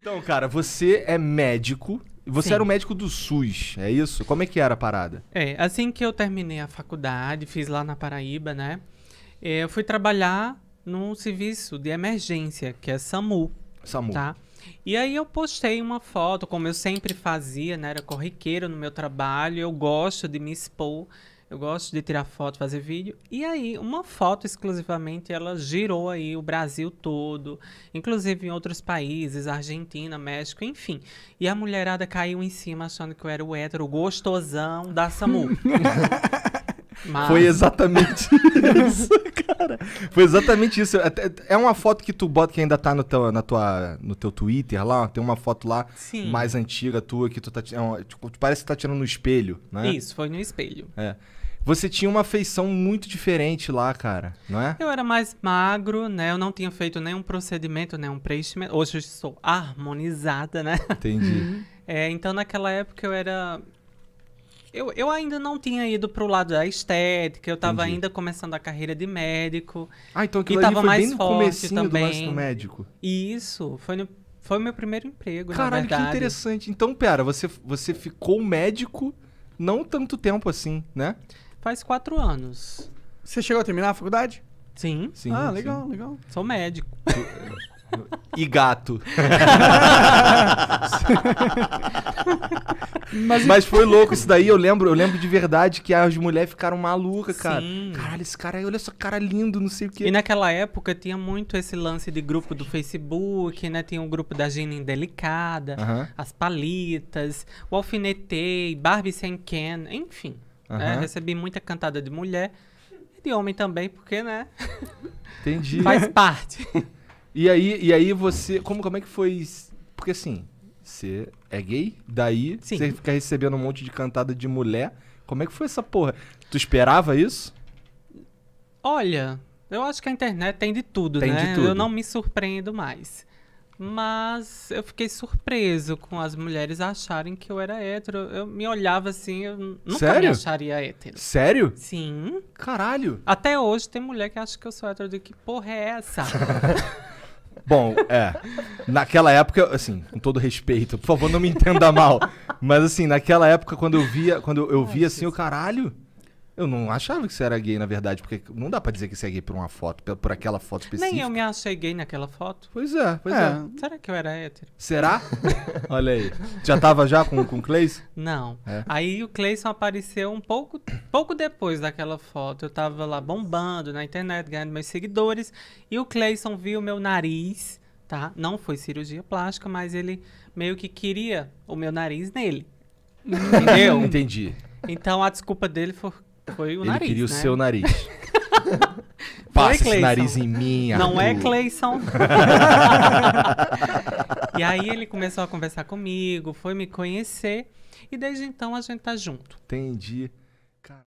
Então, cara, você é médico. Você Sim. era um médico do SUS, é isso? Como é que era a parada? É, assim que eu terminei a faculdade, fiz lá na Paraíba, né? É, eu fui trabalhar num serviço de emergência, que é SAMU. SAMU. Tá? E aí eu postei uma foto, como eu sempre fazia, né? Era corriqueiro no meu trabalho, eu gosto de me expor. Eu gosto de tirar foto, fazer vídeo. E aí, uma foto exclusivamente, ela girou aí o Brasil todo, inclusive em outros países, Argentina, México, enfim. E a mulherada caiu em cima achando que eu era o hétero gostosão da SAMU. Mas... Foi exatamente isso, Cara, foi exatamente isso. É, é, é uma foto que tu bota que ainda tá no teu, na tua, no teu Twitter lá. Tem uma foto lá Sim. mais antiga tua que tu tá. É uma, tipo, parece que tá tirando no espelho, né? Isso, foi no espelho. É. Você tinha uma feição muito diferente lá, cara, não é? Eu era mais magro, né? Eu não tinha feito nenhum procedimento, nenhum preenchimento. Hoje eu sou harmonizada, né? Entendi. é, então, naquela época, eu era eu, eu ainda não tinha ido pro lado da estética, eu tava Entendi. ainda começando a carreira de médico. Ah, então aquilo e tava ali foi mais bem no forte também. do médico. Isso, foi o foi meu primeiro emprego, Caralho, que interessante. Então, pera, você, você ficou médico não tanto tempo assim, né? Faz quatro anos. Você chegou a terminar a faculdade? Sim. sim ah, legal, sim. legal. Sou médico. E gato. Mas, Mas foi louco isso daí, eu lembro, eu lembro de verdade que as mulheres ficaram malucas, cara. Sim. Caralho, esse cara, olha só, cara lindo, não sei o quê. E naquela época tinha muito esse lance de grupo do Facebook, né? Tinha o um grupo da Gina Indelicada, uh -huh. as palitas, o alfinetei, Barbie sem Ken, enfim. Uh -huh. né? Recebi muita cantada de mulher e de homem também, porque, né? Entendi. Faz parte. E aí, e aí você. Como, como é que foi. Porque assim, você é gay, daí você fica recebendo um monte de cantada de mulher. Como é que foi essa porra? Tu esperava isso? Olha, eu acho que a internet tem de tudo, tem né? De tudo. Eu não me surpreendo mais. Mas eu fiquei surpreso com as mulheres acharem que eu era hétero. Eu me olhava assim, eu nunca Sério? me acharia hétero. Sério? Sim. Caralho. Até hoje tem mulher que acha que eu sou hétero. De que porra é essa? Bom, é. Naquela época, assim, com todo respeito, por favor, não me entenda mal. Mas assim, naquela época, quando eu via, quando eu via assim, o caralho. Eu não achava que você era gay, na verdade, porque não dá pra dizer que você é gay por uma foto, por aquela foto específica. Nem eu me achei gay naquela foto. Pois é, pois é. é. Será que eu era hétero? Será? Olha aí. Já tava já com, com o Cleison? Não. É. Aí o Cleison apareceu um pouco, pouco depois daquela foto. Eu tava lá bombando na internet, ganhando meus seguidores. E o Cleison viu meu nariz, tá? Não foi cirurgia plástica, mas ele meio que queria o meu nariz nele. Entendeu? Entendi. Então a desculpa dele foi foi o ele nariz. Ele queria né? o seu nariz. Passa é esse nariz em mim, Não é Cleison. e aí ele começou a conversar comigo, foi me conhecer. E desde então a gente tá junto. Entendi.